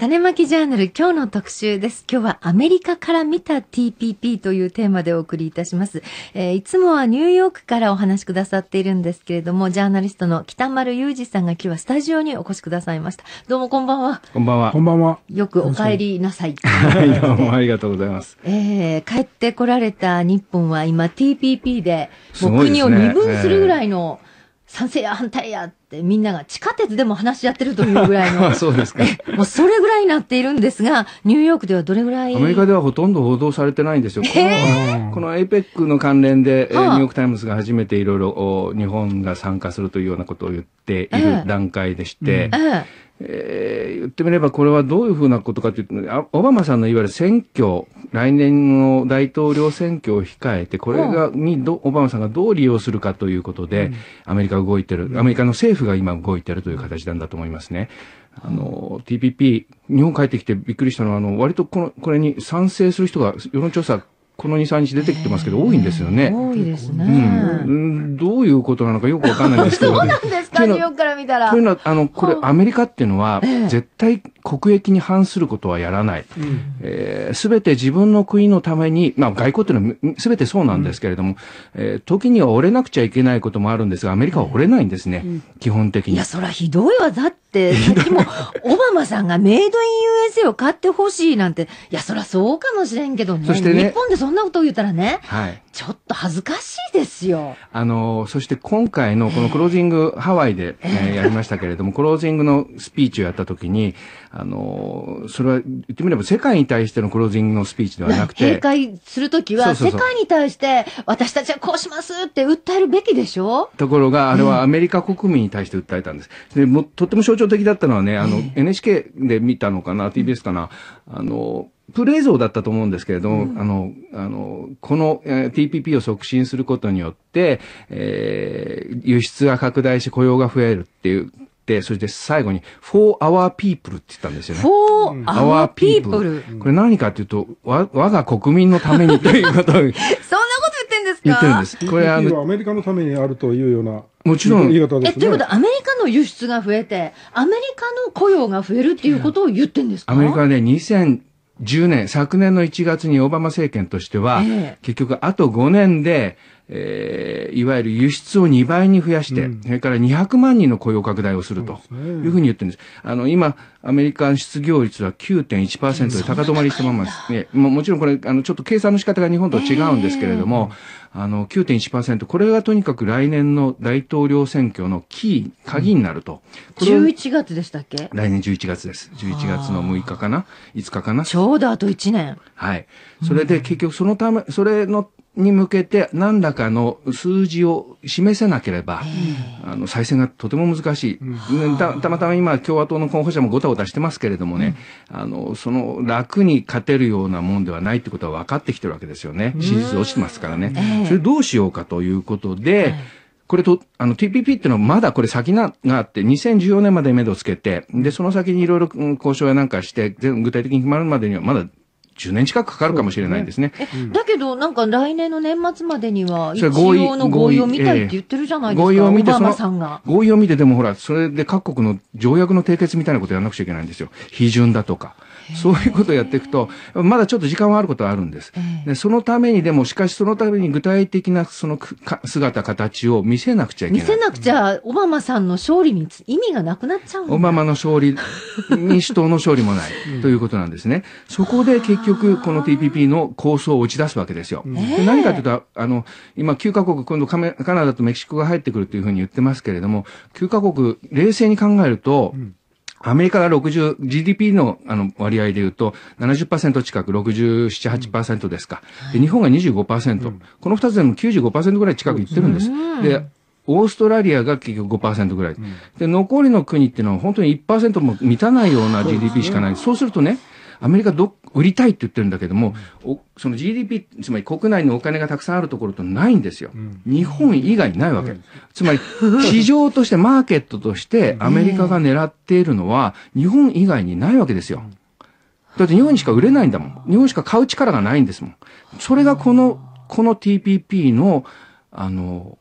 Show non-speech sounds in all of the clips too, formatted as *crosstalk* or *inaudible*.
種まきジャーナル今日の特集です。今日はアメリカから見た TPP というテーマでお送りいたします。えー、いつもはニューヨークからお話しくださっているんですけれども、ジャーナリストの北丸裕二さんが今日はスタジオにお越しくださいました。どうもこんばんは。こんばんは。こんばんは。よくお帰りなさい。はい、どうもありがとうございます。*laughs* えー、帰ってこられた日本は今 TPP で、もう国を二分するぐらいの、ね、えー賛成や反対やってみんなが地下鉄でも話し合ってるというぐらいの *laughs* そうですかもうそれぐらいになっているんですがニューヨークではどれぐらいアメリカではほとんど報道されてないんですよ、この APEC の関連で、ニューヨーク・タイムズが初めていろいろ日本が参加するというようなことを言っている段階でして、えーえーえー、言ってみればこれはどういうふうなことかというと、オバマさんのいわゆる選挙、来年の大統領選挙を控えて、これが、にど、オバマさんがどう利用するかということで、アメリカが動いてる、アメリカの政府が今動いてるという形なんだと思いますね。あの、TPP、日本帰ってきてびっくりしたのは、あの、割とこの、これに賛成する人が世論調査この2、3日出てきてますけど、多いんですよね。多いですね。うん。どういうことなのかよくわかんないんですけど。そ *laughs* うなんですか、ニューヨークから見たら。というのは、あの、これ、アメリカっていうのは、絶対国益に反することはやらない。す、うん、えー、べ、て自分の国のために、まあ外交ていうのはすべてそうなんですけれども、うん、えー、時には折れなくちゃいけないこともあるんですが、アメリカは折れないんですね、うん、基本的に。いや、そらひどいわ。だって、さ *laughs* も、オバマさんがメイドイン USA を買ってほしいなんて、いや、そらそうかもしれんけどね。そしてね。日本でそんなことを言ったらね。はい。ちょっと恥ずかしいですよ。あの、そして今回のこのクロージング、ハワイで、えー、やりましたけれども、クロージングのスピーチをやったときに、あの、それは言ってみれば世界に対してのクロージングのスピーチではなくて。閉会するときは世界に対して私たちはこうしますって訴えるべきでしょところが、あれはアメリカ国民に対して訴えたんです。でもとっても象徴的だったのはね、あの、NHK で見たのかな、TBS かな、あの、プレイ像だったと思うんですけれども、うん、あの、あの、この、えー、TPP を促進することによって、えー、輸出が拡大し雇用が増えるっていう、で、そして最後に、for our people って言ったんですよね。for our people。これ何かというと、わ、我が国民のためにということ *laughs* そんなこと言ってんですか言ってるんです。これあの、アメリカのためにあるというような。もちろん。言い方ですね。え、ということは、アメリカの輸出が増えて、アメリカの雇用が増えるっていうことを言ってんですかアメリカはね、2000、10年、昨年の1月にオバマ政権としては、えー、結局あと5年でえー、いわゆる輸出を2倍に増やして、うん、それから200万人の雇用拡大をするというふうに言ってるんです。あの、今、アメリカン失業率は9.1%で高止まりしたままです。ね、ももちろんこれ、あの、ちょっと計算の仕方が日本と違うんですけれども、えー、あの、9.1%、これがとにかく来年の大統領選挙のキー、鍵になると。うん、11月でしたっけ来年11月です。11月の6日かな ?5 日かなちょうどあと1年。はい。それで結局そのため、それのに向けて何らかの数字を示せなければ、あの再選がとても難しい、た、たまたま今、共和党の候補者もごたごたしてますけれどもね、うん、あのその楽に勝てるようなもんではないってことは分かってきてるわけですよね、支持率落ちてますからね、それどうしようかということで、これと、あの TPP ってのはまだこれ先な、があって、2014年まで目処つけて、で、その先にいろいろ交渉やなんかして、具体的に決まるまでにはまだ10年近くかかるかもしれないですね。すねだけど、なんか来年の年末までには、一応の合意を見たいって言ってるじゃないですか、合意を見てそ合意を見て、でもほら、それで各国の条約の締結みたいなことやらなくちゃいけないんですよ。批准だとか。そういうことをやっていくとまだちょっと時間はあることはあるんです、でそのためにでもしかしそのために具体的なその姿形を見せなくちゃいけない見せなくちゃオバマさんの勝利に意味がなくなっちゃうんオバマの勝利民主 *laughs* 党の勝利もないということなんですねそこで結局この TPP の構想を打ち出すわけですよ、で何かというとあの今9カ国今度カメカナダとメキシコが入ってくるというふうに言ってますけれども9カ国冷静に考えると、うんアメリカが60、GDP のあの割合で言うと70%近く、67、8%ですか。で、日本が25%。うん、この2つでも95%ぐらい近くいってるんです。で、オーストラリアが結局5%ぐらい。で、残りの国っていうのは本当に1%も満たないような GDP しかない。そうするとね、アメリカど、売りたいって言ってるんだけども、うん、その GDP、つまり国内のお金がたくさんあるところとないんですよ。うん、日本以外ないわけ。うん、つまり、市場として、マーケットとして、アメリカが狙っているのは、日本以外にないわけですよ。だって日本にしか売れないんだもん。日本しか買う力がないんですもん。それがこの、この TPP の、あの、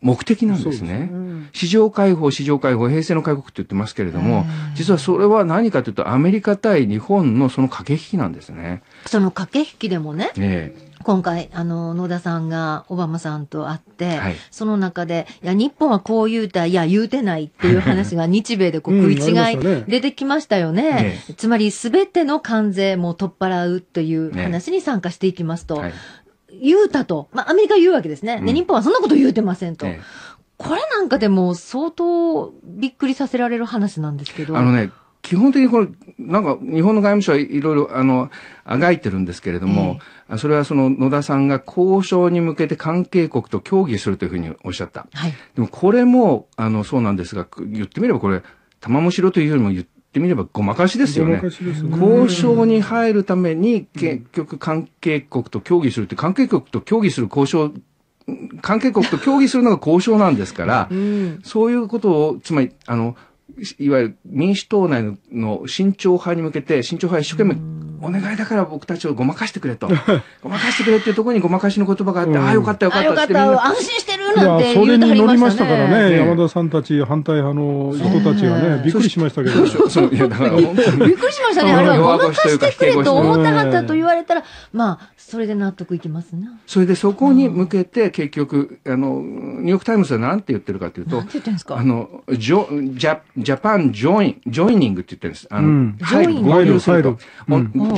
目的なんですね。すうん、市場開放、市場開放、平成の開国って言ってますけれども、実はそれは何かというと、アメリカ対日本のその駆け引きなんですね。その駆け引きでもね、ええ、今回、あの、野田さんがオバマさんと会って、はい、その中で、いや、日本はこう言うた、いや、言うてないっていう話が日米でこう食い違い出てきましたよね。うん、ねつまり、すべての関税も取っ払うという話に参加していきますと。ね言うたと。まあ、アメリカ言うわけですね。で、日本はそんなこと言うてませんと。ええ、これなんかでも相当びっくりさせられる話なんですけど。あのね、基本的にこれ、なんか日本の外務省はいろいろ、あの、あがいてるんですけれども、えそれはその野田さんが交渉に向けて関係国と協議するというふうにおっしゃった。はい、でもこれも、あの、そうなんですが、言ってみればこれ、玉むしろというよりも言って、ってみればごまかしですよね。ね交渉に入るために、結局関係国と協議するって、関係国と協議する交渉、関係国と協議するのが交渉なんですから、うん、そういうことを、つまり、あの、いわゆる民主党内の慎重派に向けて、慎重派は一生懸命、お願いだから僕たちをごまかしてくれと。ごまかしてくれっていうところにごまかしの言葉があって、ああ、よかったよかったって。よかった、安心してるそなんて言うりましたからね、山田さんたち、反対派の人たちはね、びっくりしましたけど。*laughs* びっくりしましたね。あれはごまかしてくれと思ったはったと言われたら、まあ、それで納得いきますな。それでそこに向けて、結局、あの、ニューヨークタイムズはなんて言ってるかというと、あの、ジョ、ジャ、ジャパンジョイジョイニングって言ってるんです。あの、入る、ジ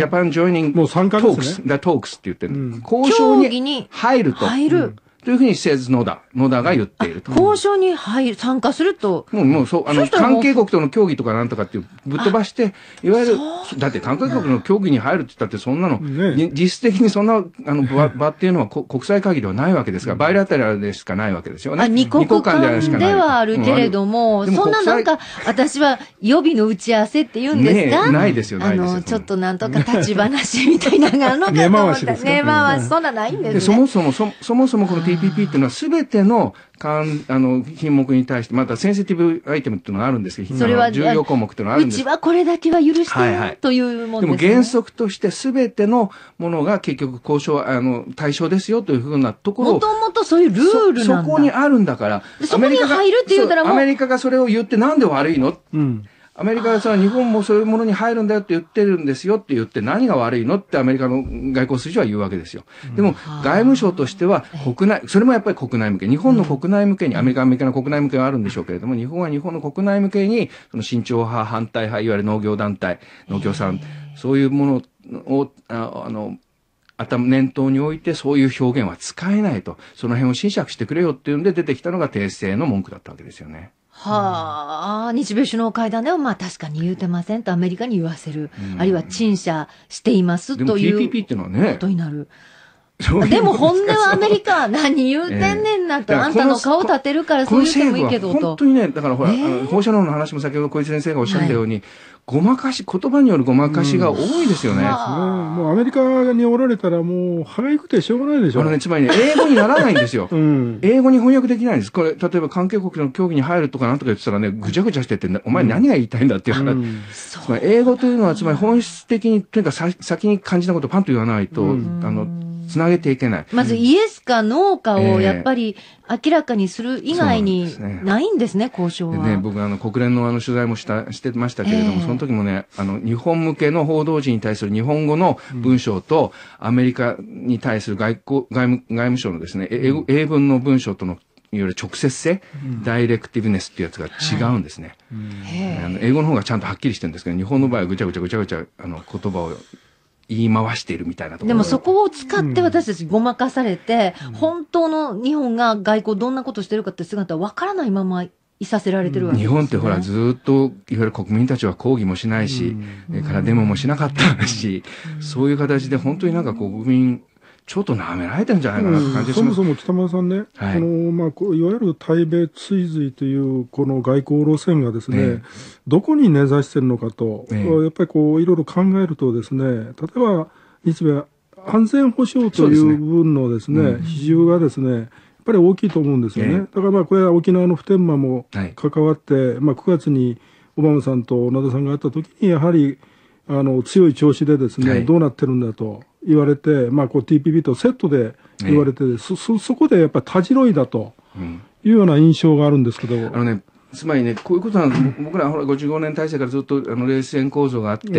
ャパンジョイニング、もうトークス、だトークスって言ってる。交渉に入ると。入る。というふうにせず野田、野田が言っていると。交渉に入る、参加すると。もう、もう、そう、あの、関係国との協議とかなんとかっていう、ぶっ飛ばして、いわゆる、だって関係国の協議に入るって言ったって、そんなの、ね、実質的にそんな、あの、場 *laughs* 場っていうのは国際会議ではないわけですから、バイラテラルでしかないわけですよね。あ、二国間ではあるけれども、そんななんか、私は予備の打ち合わせって言うんですが、ないですよ、ないですよ。あの、ちょっとなんとか立ち話みたいなのがあるのかと思った。根回し。根回し、そんなないんですね。そもそも、そもそもこの TPP っていうのはすべてのかんあの品目に対して、またセンシティブアイテムっていうのがあるんですけど、それは重要項目っていうのがあるんですうちはこれだけは許してはいはい、というものです、ね、でも原則としてすべてのものが結局交渉あの対象ですよというふうなところもともとそういうルールそこにあるんだから。そこに入るって言うたらもうアメリカがそれを言ってなんで悪いの、うんアメリカはさ、日本もそういうものに入るんだよって言ってるんですよって言って何が悪いのってアメリカの外交筋は言うわけですよ。でも外務省としては国内、それもやっぱり国内向け、日本の国内向けに、アメリカアメリカの国内向けはあるんでしょうけれども、日本は日本の国内向けに、その慎重派、反対派、いわゆる農業団体、農協さん、そういうものを、あの、頭、念頭においてそういう表現は使えないと、その辺を斟酌してくれよっていうんで出てきたのが訂正の文句だったわけですよね。はあ、日米首脳会談では、まあ確かに言うてませんとアメリカに言わせる。あるいは陳謝していますという。t p p ってのはね。ことになる。でも本音はアメリカ、何言うてんねんなと、あんたの顔立てるからそう言ってもいいけどと。本当にね、だからほら、放射能の話も先ほど小池先生がおっしゃったように、ごまかし、言葉によるごまかしが多いですよね。もうアメリカにおられたらもう腹くてしょうがないでしょ。あのね、つまりね、英語にならないんですよ。*laughs* 英語に翻訳できないんです。これ、例えば関係国の競技に入るとかなんとか言ってたらね、ぐちゃぐちゃしてて、お前何が言いたいんだっていうから、英語というのはつまり本質的に、とにかく先に感じたことをパンと言わないと、あの、つなげていけない。まずイエスかノーかをやっぱり明らかにする以外にないんですね、交渉は。ね、僕あの国連のあの取材もしたしてましたけれども、その時もね、あの日本向けの報道陣に対する日本語の文章と、アメリカに対する外交外務外務省のですね、英文の文章とのいわゆる直接性、うん、ダイレクティブネスっていうやつが違うんですね、はい英語の方がちゃんとはっきりしてるんですけど、日本の場合はぐちゃぐちゃぐちゃぐちゃ、あの、言葉を言い回しているみたいなところでもそこを使って私たちごまかされて、うん、本当の日本が外交どんなことしてるかって姿は分からないままいさせられてるわけ、ね、日本ってほら、ずっと、いわゆる国民たちは抗議もしないし、うん、からデモもしなかったし、うん、そういう形で本当になんか国民ちょっと舐められてんじゃないかなって感じそもそも北村さんね、はい、のまあ、いわゆる対米追随というこの外交路線がですね、どこに根ざしてるのかと、やっぱりこういろいろ考えるとですね、例えば日米安全保障という部分のですね、ねうん、比重がですね、やっぱり大きいと思うんですよね。だからまあこれは沖縄の普天間も関わって、はい、まあ9月にオバマさんと小田さんが会った時にやはりあの強い調子でですね、はい、どうなってるんだと。言われて、まあ、TPP とセットで言われて、えそそこでやっぱりたじろいだというような印象があるんですけど。あのねつまりね、こういうことなん僕らほら55年体制からずっとあの冷戦構造があって、えそ、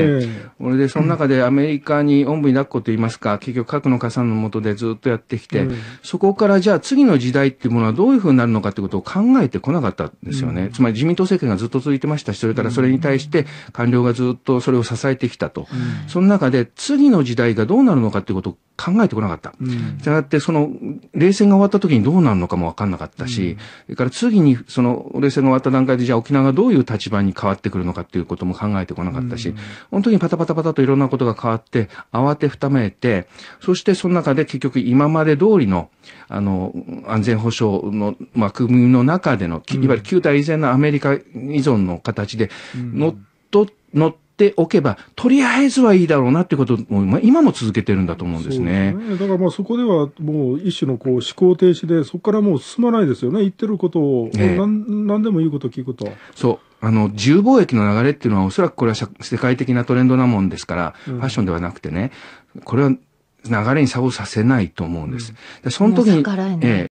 ー、れでその中でアメリカにおんぶに抱っこと言いますか、結局核の加算のもとでずっとやってきて、うん、そこからじゃあ次の時代っていうものはどういうふうになるのかってことを考えてこなかったんですよね。うん、つまり自民党政権がずっと続いてましたし、それからそれに対して官僚がずっとそれを支えてきたと。うん、その中で次の時代がどうなるのかってことを考えてこなかった。じゃなくて、その冷戦が終わった時にどうなるのかもわかんなかったし、それから次にその冷戦が終わったった段階で、じゃあ沖縄がどういう立場に変わってくるのかっていうことも考えてこなかったし、本当にパタパタパタといろんなことが変わって、慌てふためいて、そしてその中で結局今まで通りの、あの、安全保障の枠組みの中での、いわゆる旧大以前のアメリカ依存の形で、乗っ取って、乗っっておけば、とりあえずはいいだろうなってことを、まあ、今も続けてるんだと思うんですね。すねだからまあそこではもう一種のこう思考停止で、そこからもう進まないですよね。言ってることを、ね、何何でもいいこと聞くと。そう。あの、自由貿易の流れっていうのはおそらくこれは世界的なトレンドなもんですから、うん、ファッションではなくてね、これは流れに差をさせないと思うんです。うん、その時に、ええ、